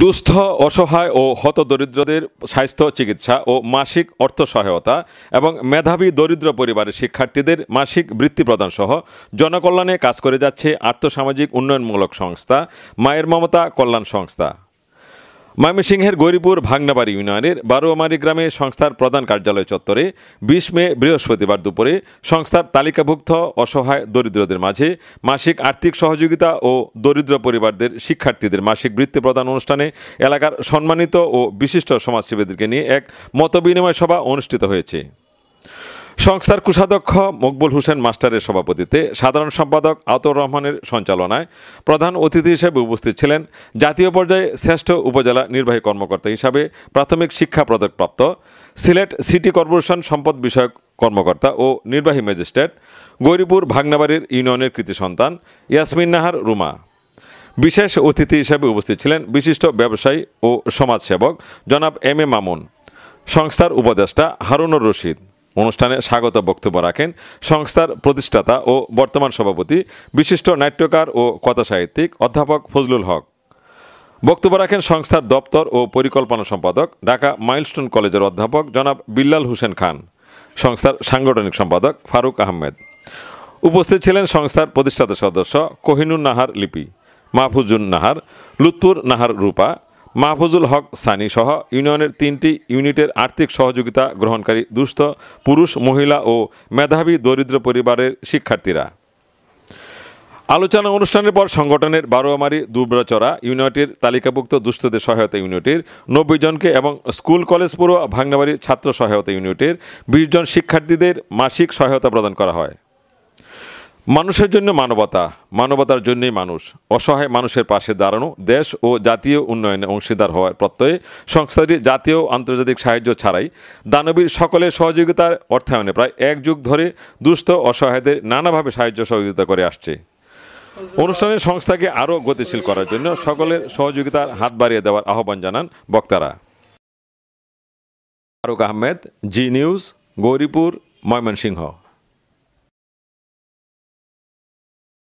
দুস্থ অসহায় ও হতদরিদ্রদের স্বাস্থ্য চিকিৎসা ও মাসিক অর্থ সহায়তা এবং মেধাবী দরিদ্র পরিবারের শিক্ষার্থীদের মাসিক বৃত্তি প্রদান সহ জনকল্যাণে কাজ করে যাচ্ছে আর্থসামাজিক উন্নয়নমূলক সংস্থা মায়ের মমতা কল্যাণ সংস্থা ময়মনসিংহের গৌরীপুর ভাগনাবাড়ি ইউনিয়নের বারোয়ামারি গ্রামে সংস্থার প্রধান কার্যালয় চত্বরে বিশ মে বৃহস্পতিবার দুপুরে সংস্থার তালিকাভুক্ত অসহায় দরিদ্রদের মাঝে মাসিক আর্থিক সহযোগিতা ও দরিদ্র পরিবারদের শিক্ষার্থীদের মাসিক বৃত্তি প্রদান অনুষ্ঠানে এলাকার সম্মানিত ও বিশিষ্ট সমাজসেবীদেরকে নিয়ে এক মতবিনিময় সভা অনুষ্ঠিত হয়েছে সংস্থার কোষাধ্যক্ষ মকবুল হোসেন মাস্টারের সভাপতিতে সাধারণ সম্পাদক আতর রহমানের সঞ্চালনায় প্রধান অতিথি হিসেবে উপস্থিত ছিলেন জাতীয় পর্যায়ে শ্রেষ্ঠ উপজেলা নির্বাহী কর্মকর্তা হিসাবে প্রাথমিক শিক্ষা পদকপ্রাপ্ত সিলেট সিটি কর্পোরেশন সম্পদ বিষয়ক কর্মকর্তা ও নির্বাহী ম্যাজিস্ট্রেট গৌরীপুর ভাগনাবাড়ির ইউনিয়নের কৃতি সন্তান ইয়াসমিন নাহার রুমা বিশেষ অতিথি হিসেবে উপস্থিত ছিলেন বিশিষ্ট ব্যবসায়ী ও সমাজসেবক জনাব এম এ মামুন সংস্থার উপদেষ্টা হারুনুর রশিদ অনুষ্ঠানে স্বাগত বক্তব্য রাখেন সংস্থার প্রতিষ্ঠাতা ও বর্তমান সভাপতি বিশিষ্ট নাট্যকার ও কথাসাহিত্যিক অধ্যাপক ফজলুল হক বক্তব্য রাখেন সংস্থার দপ্তর ও পরিকল্পনা সম্পাদক ঢাকা মাইলস্টোন কলেজের অধ্যাপক জনাব বিল্লাল হোসেন খান সংস্থার সাংগঠনিক সম্পাদক ফারুক আহমেদ উপস্থিত ছিলেন সংস্থার প্রতিষ্ঠাতা সদস্য কোহিনুর নাহার লিপি মাহফুজুন নাহার লুত্তুর নাহার রূপা মাহফুজুল হক সানি সহ ইউনিয়নের তিনটি ইউনিটের আর্থিক সহযোগিতা গ্রহণকারী দুস্থ পুরুষ মহিলা ও মেধাবী দরিদ্র পরিবারের শিক্ষার্থীরা আলোচনা অনুষ্ঠানের পর সংগঠনের বারোয়ামারি দুবরাচরা ইউনিটের তালিকাভুক্ত দুস্থদের সহায়তা ইউনিটের নব্বই জনকে এবং স্কুল কলেজ পড়ুয়া ভাঙনাবাড়ির ছাত্র সহায়তা ইউনিটের বিশ জন শিক্ষার্থীদের মাসিক সহায়তা প্রদান করা হয় মানুষের জন্য মানবতা মানবতার জন্যই মানুষ অসহায় মানুষের পাশে দাঁড়ানো দেশ ও জাতীয় উন্নয়নে অংশীদার হওয়ার প্রত্যয়ে সংস্থাটি জাতীয় আন্তর্জাতিক সাহায্য ছাড়াই দানবীর সকলের সহযোগিতার অর্থায়নে প্রায় এক যুগ ধরে দুস্থ অসহায়দের নানাভাবে সাহায্য সহযোগিতা করে আসছে অনুষ্ঠানে সংস্থাকে আরও গতিশীল করার জন্য সকলের সহযোগিতার হাত বাড়িয়ে দেওয়ার আহ্বান জানান বক্তারা ফারুক আহমেদ জি নিউজ গৌরীপুর ময়মনসিংহ